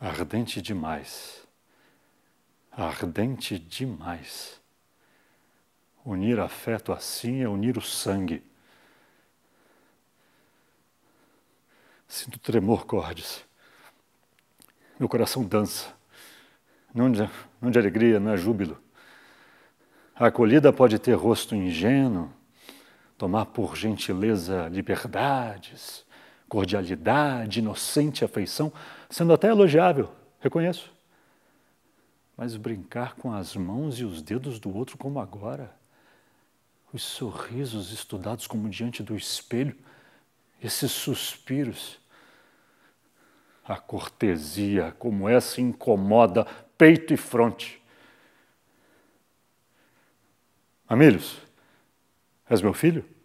ardente demais, ardente demais. Unir afeto assim é unir o sangue. Sinto tremor, cordes. Meu coração dança. Não de, não de alegria, não é júbilo. A acolhida pode ter rosto ingênuo, tomar por gentileza liberdades cordialidade, inocente afeição, sendo até elogiável, reconheço. Mas brincar com as mãos e os dedos do outro como agora, os sorrisos estudados como diante do espelho, esses suspiros, a cortesia como essa incomoda peito e fronte. Amigos, és meu filho?